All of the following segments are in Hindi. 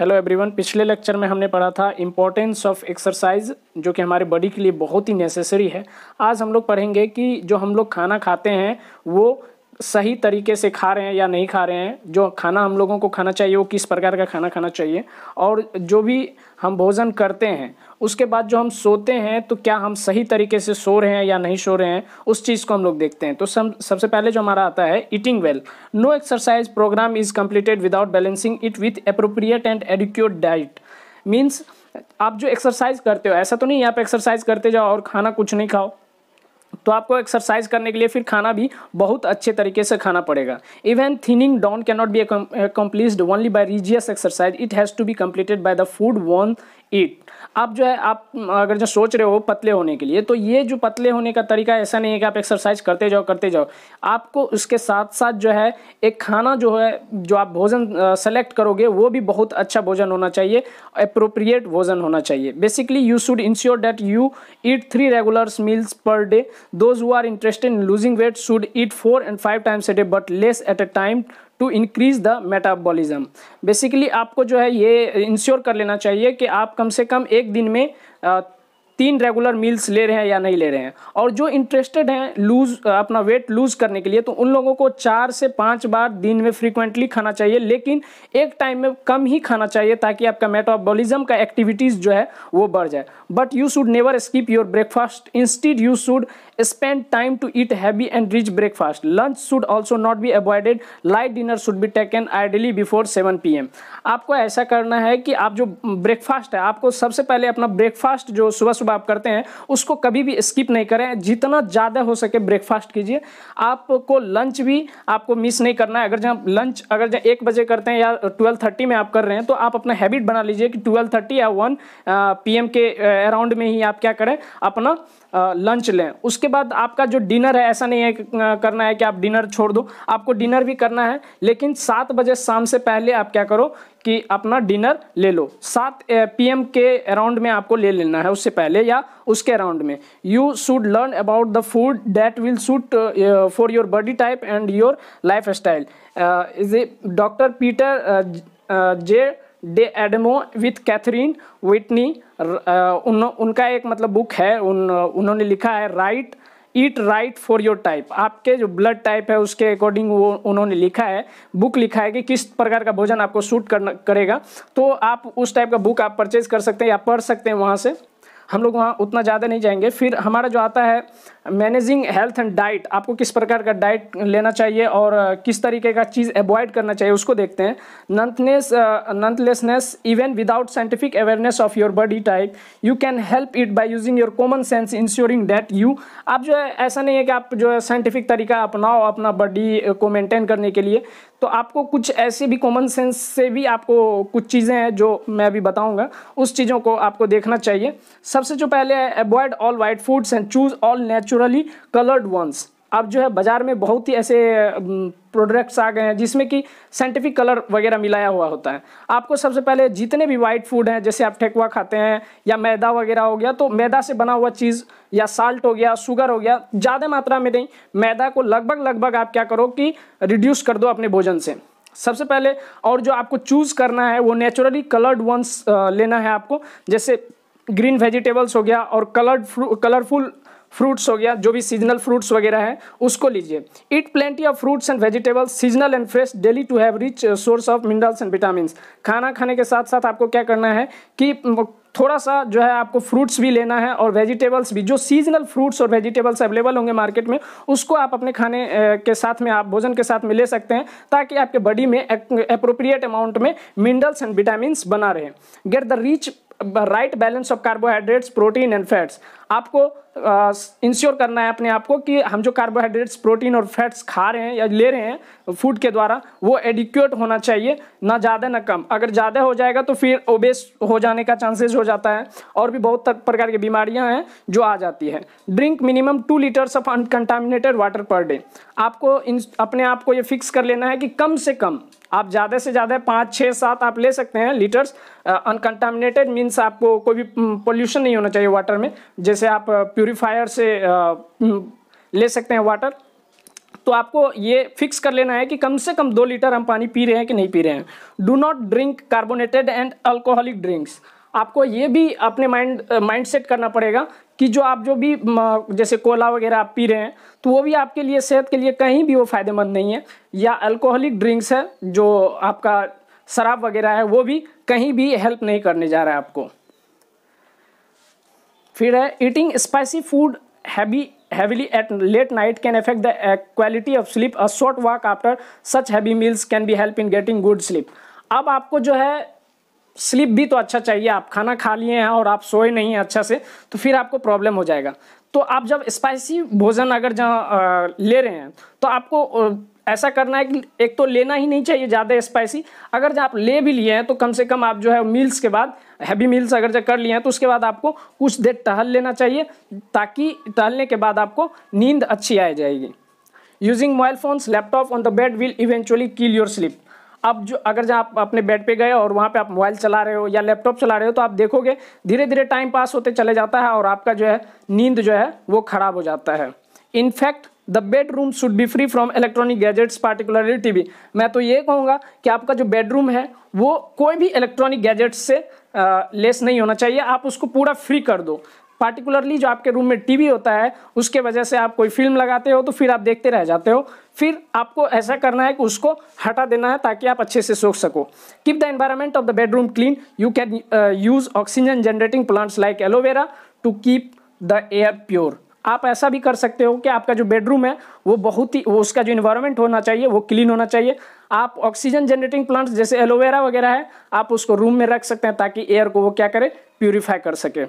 हेलो एवरीवन पिछले लेक्चर में हमने पढ़ा था इम्पोर्टेंस ऑफ एक्सरसाइज जो कि हमारे बॉडी के लिए बहुत ही नेसेसरी है आज हम लोग पढ़ेंगे कि जो हम लोग खाना खाते हैं वो सही तरीके से खा रहे हैं या नहीं खा रहे हैं जो खाना हम लोगों को खाना चाहिए वो किस प्रकार का खाना खाना चाहिए और जो भी हम भोजन करते हैं उसके बाद जो हम सोते हैं तो क्या हम सही तरीके से सो रहे हैं या नहीं सो रहे हैं उस चीज़ को हम लोग देखते हैं तो सब सबसे पहले जो हमारा आता है eating well no exercise programme is completed without balancing it with appropriate and adequate diet means आप जो एक्सरसाइज करते हो ऐसा तो नहीं आप एक्सरसाइज करते जाओ और खाना कुछ नहीं खाओ तो आपको एक्सरसाइज करने के लिए फिर खाना भी बहुत अच्छे तरीके से खाना पड़ेगा even thinning down can not be accomplished only by rigorous exercise it has to be completed by the food one eat आप जो है आप अगर जो सोच रहे हो पतले होने के लिए तो ये जो पतले होने का तरीका ऐसा नहीं है कि आप एक्सरसाइज करते जाओ करते जाओ आपको उसके साथ साथ जो है एक खाना जो है जो आप भोजन सेलेक्ट करोगे वो भी बहुत अच्छा भोजन होना चाहिए अप्रोप्रिएट भोजन होना चाहिए basically you should ensure that you eat three regulars meals per day those who are interested in losing weight should eat four and five times a day but less at a time to increase the metabolism basically आपको जो है ये इंश्योर कर लेना चाहिए कि आप कम से कम एक दिन में तीन रेगुलर मील्स ले रहे हैं या नहीं ले रहे हैं और जो इंटरेस्टेड हैं लूज अपना वेट लूज करने के लिए तो उन लोगों को चार से पाँच बार दिन में फ्रीक्वेंटली खाना चाहिए लेकिन एक टाइम में कम ही खाना चाहिए ताकि आपका मेटाबॉलिज्म का एक्टिविटीज़ जो है वो बढ़ जाए but you should never skip your breakfast instead you should time to eat heavy and rich breakfast lunch should also not be be light dinner should be taken taken before seven P M आपको ऐसा करना है कि आप जो ब्रेकफास्ट है आपको सबसे पहले अपना ब्रेकफास्ट जो सुबह सुबह सुबह आप करते हैं उसको कभी भी स्किप नहीं करें जितना ज़्यादा हो सके ब्रेकफास्ट कीजिए आपको लंच भी आपको मिस नहीं करना है अगर जब लंच अगर जब एक बजे करते हैं या ट्वेल्व थर्टी में आप कर रहे हैं तो आप अपना हैबिट बना लीजिए कि ट्वेल्व थर्टी या वन पी के अराउंड में ही आप क्या करें अपना लंच लें उसके बाद आपका जो डिनर है ऐसा नहीं है करना है कि आप डिनर छोड़ दो आपको डिनर भी करना है लेकिन सात बजे शाम से पहले आप क्या करो कि अपना डिनर ले लो सात पीएम के अराउंड में आपको ले लेना है उससे पहले या उसके अराउंड में you should learn about the food that will suit for your body type and your lifestyle is a doctor Peter J D'Adamo with Catherine Whitney उन उनका एक मतलब बुक है उन उन्होंने लिखा है right right, eat right for your type आपके जो ब्लड टाइप है उसके अकॉर्डिंग वो उन्होंने लिखा है बुक लिखा है कि किस प्रकार का भोजन आपको सूट करना करेगा तो आप उस टाइप का बुक आप परचेज कर सकते हैं या पढ़ सकते हैं वहाँ से हम लोग वहाँ उतना ज़्यादा नहीं जाएंगे फिर हमारा जो आता है मैनेजिंग हेल्थ एंड डाइट आपको किस प्रकार का डाइट लेना चाहिए और किस तरीके का चीज़ अवॉइड करना चाहिए उसको देखते हैं नंथनेस नंथलेसनेस even without scientific awareness of your body type you can help it by using your common sense ensuring that you आप जो है ऐसा नहीं है कि आप जो है साइंटिफिक तरीका अपनाओ अपना बॉडी को मेंटेन करने के लिए तो आपको कुछ ऐसे भी कॉमन सेंस से भी आपको कुछ चीज़ें हैं जो मैं अभी बताऊंगा उस चीज़ों को आपको देखना चाहिए सबसे जो पहले है avoid all white foods and choose all natural naturally coloured ones अब जो है बाज़ार में बहुत ही ऐसे प्रोडक्ट्स आ गए हैं जिसमें कि साइंटिफिक कलर वगैरह मिलाया हुआ होता है आपको सबसे पहले जितने भी वाइट फूड हैं जैसे आप ठेकुआ खाते हैं या मैदा वगैरह हो गया तो मैदा से बना हुआ चीज़ या साल्ट हो गया शुगर हो गया ज़्यादा मात्रा में नहीं मैदा को लगभग लगभग आप क्या करो कि रिड्यूस कर दो अपने भोजन से सबसे पहले और जो आपको चूज़ करना है वो नेचुरली कलर्ड वंस लेना है आपको जैसे ग्रीन वेजिटेबल्स हो गया और कलर्ड कलरफुल फ्रूट्स हो गया जो भी सीजनल फ्रूट्स वगैरह है उसको लीजिए eat plenty of fruits and vegetables seasonal and fresh daily to have rich source of minerals and vitamin खाना खाने के साथ साथ आपको क्या करना है कि थोड़ा सा जो है आपको फ्रूट्स भी लेना है और वेजिटेबल्स भी जो सीजनल फ्रूट्स और वेजिटेबल्स अवेलेबल होंगे मार्केट में उसको आप अपने खाने के साथ में आप भोजन के साथ में ले सकते हैं ताकि आपके बॉडी में अप्रोप्रिएट अमाउंट में मिनरल्स एंड विटामिन बना रहे get the rich right balance of carbohydrates protein and fats आपको इंश्योर करना है अपने आप को कि हम जो कार्बोहाइड्रेट्स प्रोटीन और फैट्स खा रहे हैं या ले रहे हैं फूड के द्वारा वो एडिक्यूट होना चाहिए ना ज़्यादा ना कम अगर ज़्यादा हो जाएगा तो फिर ओबेस हो जाने का चांसेस हो जाता है और भी बहुत प्रकार की बीमारियां हैं जो आ जाती है drink minimum two litres of uncontaminated water per day आपको इन अपने आप को ये फिक्स कर लेना है कि कम से कम आप ज़्यादा से ज़्यादा पाँच छः सात आप ले सकते हैं लीटर्स अनकंटामिनेटेड मीन्स आपको कोई भी पोल्यूशन हम्म, नहीं होना चाहिए वाटर में जैसे आप प्योर प्योरीफायर से हम्म, ले सकते हैं वाटर तो आपको ये फिक्स कर लेना है कि कम से कम दो लीटर हम पानी पी रहे हैं कि नहीं पी रहे हैं do not drink carbonated and alcoholic drinks आपको ये भी अपने माइंड माइंड सेट करना पड़ेगा कि जो आप जो भी जैसे कोला वगैरह आप पी रहे हैं तो वो भी आपके लिए सेहत के लिए कहीं भी वो फ़ायदेमंद नहीं है या अल्कोहलिक ड्रिंक्स है जो आपका शराब वगैरह है वो भी कहीं भी हेल्प नहीं करने जा रहा है आपको फिर है eating spicy food heavy heavily at late night can affect the quality of sleep a short walk after such heavy meals can be help in getting good sleep अब आपको जो है स्लीप भी तो अच्छा चाहिए आप खाना खा लिए हैं और आप सोए नहीं हैं अच्छा से तो फिर आपको प्रॉब्लम हो जाएगा तो आप जब स्पाइसी भोजन अगर जहाँ uh, ले रहे हैं तो आपको uh, ऐसा करना है कि एक तो लेना ही नहीं चाहिए ज़्यादा स्पाइसी अगर जब आप ले भी लिए हैं तो कम से कम आप जो है मील्स के बाद हैवी मील्स अगर जब कर लिए हैं तो उसके बाद आपको कुछ देर टहल लेना चाहिए ताकि टहलने के बाद आपको नींद अच्छी आ जाएगी using mobile phones laptop on the bed will eventually kill your sleep अब जो अगर जहाँ आप अपने बेड पे गए और वहाँ पे आप मोबाइल चला रहे हो या लैपटॉप चला रहे हो तो आप देखोगे धीरे धीरे टाइम पास होते चले जाता है और आपका जो है नींद जो है वो ख़राब हो जाता है in fact the bedroom should be free from electronic gadgets particularly TV मैं तो ये कहूँगा कि आपका जो बेडरूम है वो कोई भी इलेक्ट्रॉनिक गैजेट्स से लेस नहीं होना चाहिए आप उसको पूरा फ्री कर दो पार्टिकुलरली जो आपके रूम में टीवी होता है उसके वजह से आप कोई फिल्म लगाते हो तो फिर आप देखते रह जाते हो फिर आपको ऐसा करना है कि उसको हटा देना है ताकि आप अच्छे से सोख सको keep the environment of the bedroom clean you can use oxygen generating plants like aloe vera to keep the air pure आप ऐसा भी कर सकते हो कि आपका जो बेडरूम है वो बहुत ही वो उसका जो इन्वायरमेंट होना चाहिए वो क्लीन होना चाहिए आप ऑक्सीजन जनरेटिंग प्लांट्स जैसे एलोवेरा वगैरह है आप उसको रूम में रख सकते हैं ताकि एयर को वो क्या करे प्योरीफाई कर सके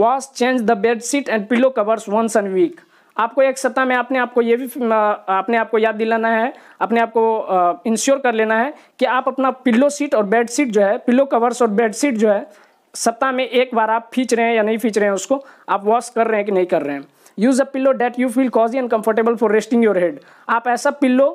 wash change the bed sheet and pillow covers once an week आपको एक सप्ताह में आपने आपको ये भी आपने आपको याद दिलाना है अपने आपको इंश्योर कर लेना है कि आप अपना पिल्लो सीट और बेड सीट जो है पिल्लो कवर्स और बेड सीट जो है सप्ताह में एक बार आप फींच रहे हैं या नहीं फींच रहे हैं उसको आप वॉश कर रहे हैं कि नहीं कर रहे हैं use a pillow that you feel cosy and comfortable for resting your head आप ऐसा पिल्लो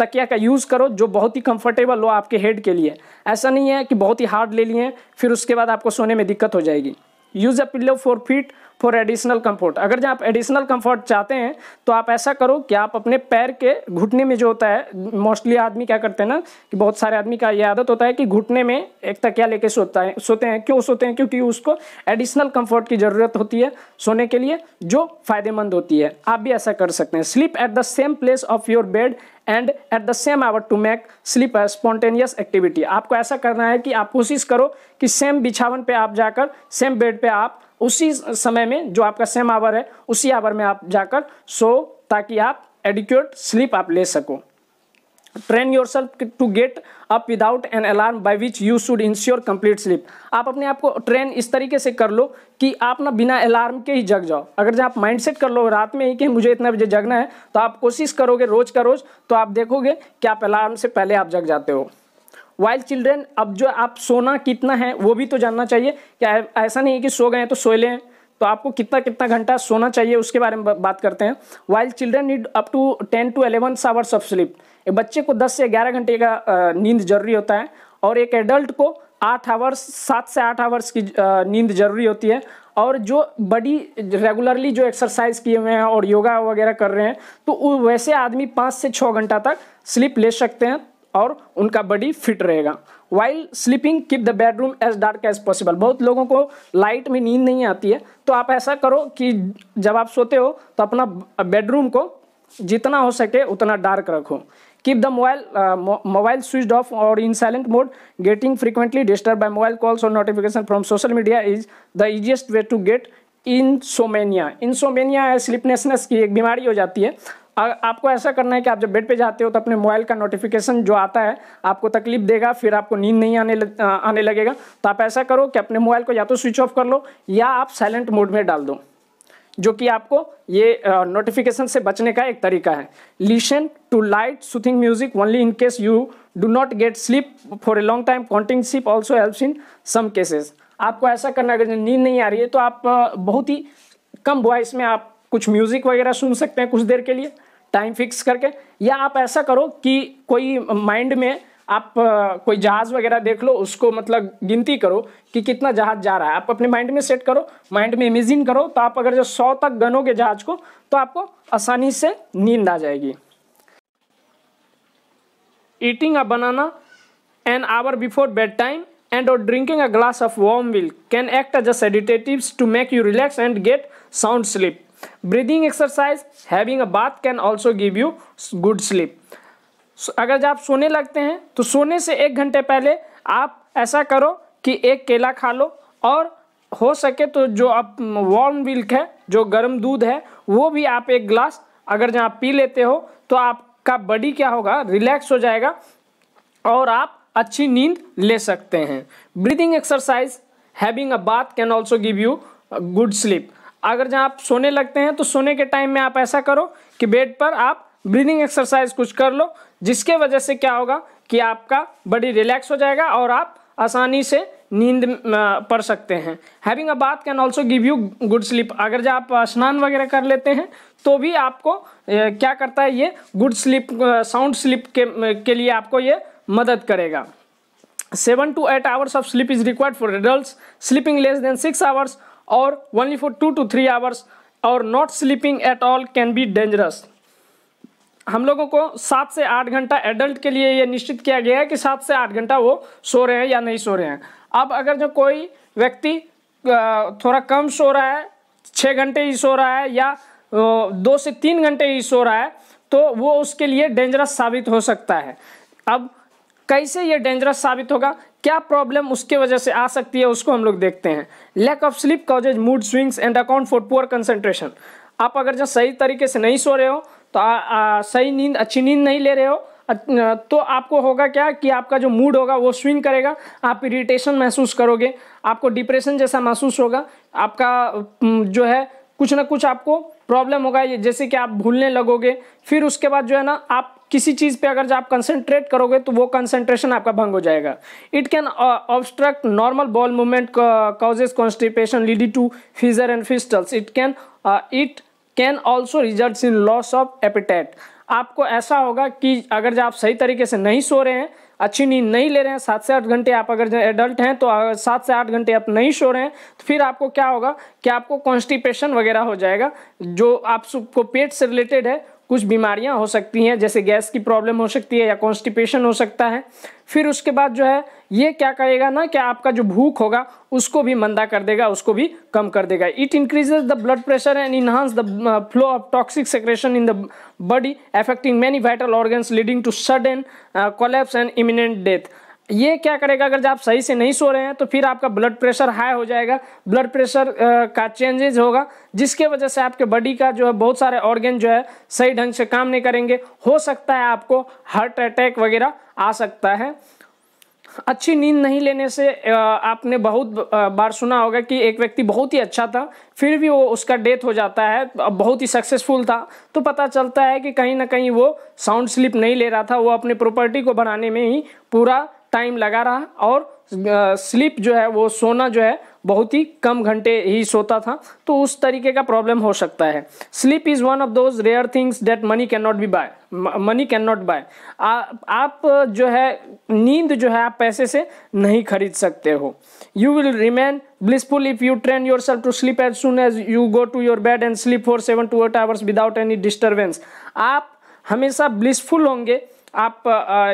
तकिया का यूज़ करो जो बहुत ही कंफर्टेबल हो आपके हेड के लिए ऐसा नहीं है कि बहुत ही हार्ड ले लिए फिर उसके बाद आपको सोने में दिक्कत हो जाएगी use a pillow for feet for additional comfort अगर जब आप एडिशनल कंफर्ट चाहते हैं तो आप ऐसा करो कि आप अपने पैर के घुटने में जो होता है मोस्टली आदमी क्या करते हैं ना कि बहुत सारे आदमी का ये आदत होता है कि घुटने में एक तकिया लेके सोता है सोते हैं क्यों सोते हैं क्योंकि उसको एडिशनल कंफर्ट की ज़रूरत होती है सोने के लिए जो फायदेमंद होती है आप भी ऐसा कर सकते हैं sleep at the same place of your bed and at the same hour to make sleep spontaneous activity आपको ऐसा करना है कि आप कोशिश करो कि सेम बिछावन पे आप जाकर सेम बेड पे आप उसी समय में जो आपका सेम आवर है उसी आवर में आप जाकर सो ताकि आप एडिक्यूट स्लीप आप ले सको train yourself to get up without an alarm by which you should ensure complete sleep आप अपने आप को ट्रेन इस तरीके से कर लो कि आप ना बिना अलार्म के ही जग जाओ अगर जब आप माइंड सेट कर लो रात में ही कि मुझे इतना बजे जगना है तो आप कोशिश करोगे रोज़ का रोज़ तो आप देखोगे कि आप अलार्म से पहले आप जग जाते हो वाइल्ड चिल्ड्रेन अब जो आप सोना कितना है वो भी तो जानना चाहिए क्या ऐसा नहीं है कि सो गए तो सो लें तो आपको कितना कितना घंटा सोना चाहिए उसके बारे में बात करते हैं while children need up to ten to eleven hours of sleep बच्चे को दस से ग्यारह घंटे का नींद जरूरी होता है और एक एडल्ट को आठ आवर्स सात से आठ आवर्स की नींद जरूरी होती है और जो बड़ी रेगुलरली जो एक्सरसाइज किए हुए हैं और योगा वगैरह कर रहे हैं तो वैसे आदमी पाँच से छः घंटा तक स्लीप ले सकते हैं और उनका बॉडी फिट रहेगा while sleeping keep the bedroom as dark as possible बहुत लोगों को लाइट में नींद नहीं आती है तो आप ऐसा करो कि जब आप सोते हो तो अपना बेडरूम को जितना हो सके उतना डार्क रखो keep the mobile mobile switch off और in silent mode getting frequently disturb by mobile calls और notification from social media is the easiest way to get insomnia insomnia sleeplessness की एक बीमारी हो जाती है आपको ऐसा करना है कि आप जब बेड पे जाते हो तो अपने मोबाइल का नोटिफिकेशन जो आता है आपको तकलीफ देगा फिर आपको नींद नहीं आने लग, आने लगेगा तो आप ऐसा करो कि अपने मोबाइल को या तो स्विच ऑफ कर लो या आप साइलेंट मोड में डाल दो जो कि आपको ये नोटिफिकेशन से बचने का एक तरीका है listen to light soothing music only in case you do not get sleep for a long time counting sleep also helps in some cases आपको ऐसा करना अगर नींद नहीं आ रही है तो आप बहुत ही कम वॉइस में आप कुछ म्यूज़िक वगैरह सुन सकते हैं कुछ देर के लिए टाइम फिक्स करके या आप ऐसा करो कि कोई माइंड में आप कोई जहाज़ वगैरह देख लो उसको मतलब गिनती करो कि कितना जहाज़ जा रहा है आप अपने माइंड में सेट करो माइंड में इमेजिन करो तो आप अगर जब सौ तक गनोगे जहाज़ को तो आपको आसानी से नींद आ जाएगी eating a banana an hour before bedtime and और drinking a glass of warm विल can act a a sedative to make you relax and get sound sleep breathing exercise having a bath can also give you good sleep अगर जब आप सोने लगते हैं तो सोने से एक घंटे पहले आप ऐसा करो कि एक केला खा लो और हो सके तो जो आप वार्म मिल्क है जो गर्म दूध है वो भी आप एक ग्लास अगर जहाँ पी लेते हो तो आपका बॉडी क्या होगा रिलैक्स हो जाएगा और आप अच्छी नींद ले सकते हैं breathing exercise having a bath can also give you good sleep अगर जहाँ आप सोने लगते हैं तो सोने के टाइम में आप ऐसा करो कि बेड पर आप ब्रीदिंग एक्सरसाइज कुछ कर लो जिसके वजह से क्या होगा कि आपका बॉडी रिलैक्स हो जाएगा और आप आसानी से नींद पड़ सकते हैं having a bath can also give you good sleep अगर जब आप स्नान वगैरह कर लेते हैं तो भी आपको क्या करता है ये गुड स्लीप साउंड स्लीप के के लिए आपको ये मदद करेगा seven to eight hours of sleep is required for adult sleeping less than six hours और only for two to three hours और not sleeping at all can be dangerous हम लोगों को सात से आठ घंटा एडल्ट के लिए ये निश्चित किया गया है कि सात से आठ घंटा वो सो रहे हैं या नहीं सो रहे हैं अब अगर जो कोई व्यक्ति थोड़ा कम सो रहा है छः घंटे ही सो रहा है या दो से तीन घंटे ही सो रहा है तो वो उसके लिए डेंजरस साबित हो सकता है अब कैसे ये डेंजरस साबित होगा क्या प्रॉब्लम उसके वजह से आ सकती है उसको हम लोग देखते हैं lack of sleep causes mood swings and account for poor concentration आप अगर जब सही तरीके से नहीं सो रहे हो तो आ, आ, सही नींद अच्छी नींद नहीं ले रहे हो तो आपको होगा क्या कि आपका जो मूड होगा वो स्विंग करेगा आप इरिटेशन महसूस करोगे आपको डिप्रेशन जैसा महसूस होगा आपका जो है कुछ ना कुछ आपको प्रॉब्लम होगा जैसे कि आप भूलने लगोगे फिर उसके बाद जो है ना आप किसी चीज़ पे अगर आप कंसंट्रेट करोगे तो वो कंसंट्रेशन आपका भंग हो जाएगा it can obstruct normal bowel movement causes constipation leading to fissure and fistulas it can it can also result in loss of appetite आपको ऐसा होगा कि अगर जब आप सही तरीके से नहीं सो रहे हैं अच्छी नींद नहीं ले रहे हैं सात से आठ घंटे आप अगर एडल्ट हैं तो सात से आठ घंटे आप नहीं सो रहे हैं तो फिर आपको क्या होगा कि आपको कॉन्स्टिपेशन वगैरह हो जाएगा जो आप सबको पेट से रिलेटेड है कुछ बीमारियां हो सकती हैं जैसे गैस की प्रॉब्लम हो सकती है या कॉन्स्टिपेशन हो सकता है फिर उसके बाद जो है ये क्या करेगा ना कि आपका जो भूख होगा उसको भी मंदा कर देगा उसको भी कम कर देगा it increases the blood pressure and enhance the flow of toxic secretion in the body affecting many vital organs leading to sudden collapse and imminent death ये क्या करेगा अगर आप सही से नहीं सो रहे हैं तो फिर आपका ब्लड प्रेशर हाई हो जाएगा ब्लड प्रेशर का चेंजेज होगा जिसके वजह से आपके बॉडी का जो है बहुत सारे ऑर्गेन जो है सही ढंग से काम नहीं करेंगे हो सकता है आपको हार्ट अटैक वगैरह आ सकता है अच्छी नींद नहीं लेने से आपने बहुत बार सुना होगा कि एक व्यक्ति बहुत ही अच्छा था फिर भी वो उसका डेथ हो जाता है बहुत ही सक्सेसफुल था तो पता चलता है कि कहीं ना कहीं वो साउंड स्लिप नहीं ले रहा था वो अपने प्रॉपर्टी को बनाने में ही पूरा टाइम लगा रहा और स्लीप जो है वो सोना जो है बहुत ही कम घंटे ही सोता था तो उस तरीके का प्रॉब्लम हो सकता है sleep is one of those rare things that money can not be buy money can not buy आप जो है नींद जो है आप पैसे से नहीं खरीद सकते हो you will remain blissful if you train yourself to sleep as soon as you go to your bed and sleep for seven to eight hours without any disturbance आप हमेशा ब्लिसफुल होंगे आप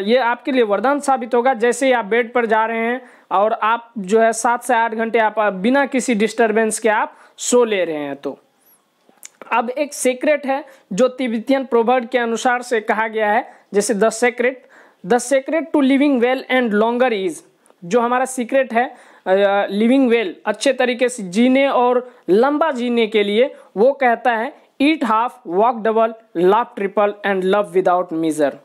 ये आपके लिए वरदान साबित होगा जैसे ही आप बेड पर जा रहे हैं और आप जो है सात से आठ घंटे आप बिना किसी डिस्टरबेंस के आप सो ले रहे हैं तो अब एक सीक्रेट है जो तिब्बतियन प्रोवर्ड के अनुसार से कहा गया है जैसे the secret the secret to living well and longer is जो हमारा सीक्रेट है लिविंग वेल अच्छे तरीके से जीने और लंबा जीने के लिए वो कहता है eat half walk double laugh triple and love without measure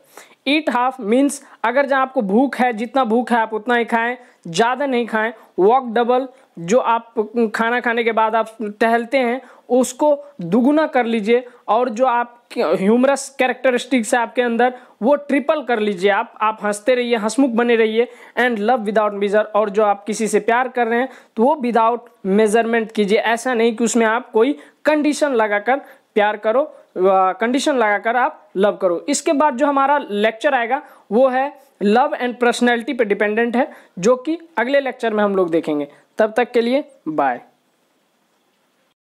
eat half means अगर जहाँ आपको भूख है जितना भूख है आप उतना ही खाएं ज़्यादा नहीं खाएं वॉक डबल जो आप खाना खाने के बाद आप टहलते हैं उसको दुगुना कर लीजिए और जो आप ह्यूमरस कैरेक्टरिस्टिक्स है आपके अंदर वो ट्रिपल कर लीजिए आप आप हंसते रहिए हंसमुख बने रहिए एंड लव विदाउट मेजर और जो आप किसी से प्यार कर रहे हैं तो वो विदाउट मेजरमेंट कीजिए ऐसा नहीं कि उसमें आप कोई कंडीशन लगाकर प्यार करो कंडीशन लगाकर आप लव करो इसके बाद जो हमारा लेक्चर आएगा वो है लव एंड पर्सनैलिटी पे डिपेंडेंट है जो कि अगले लेक्चर में हम लोग देखेंगे तब तक के लिए बाय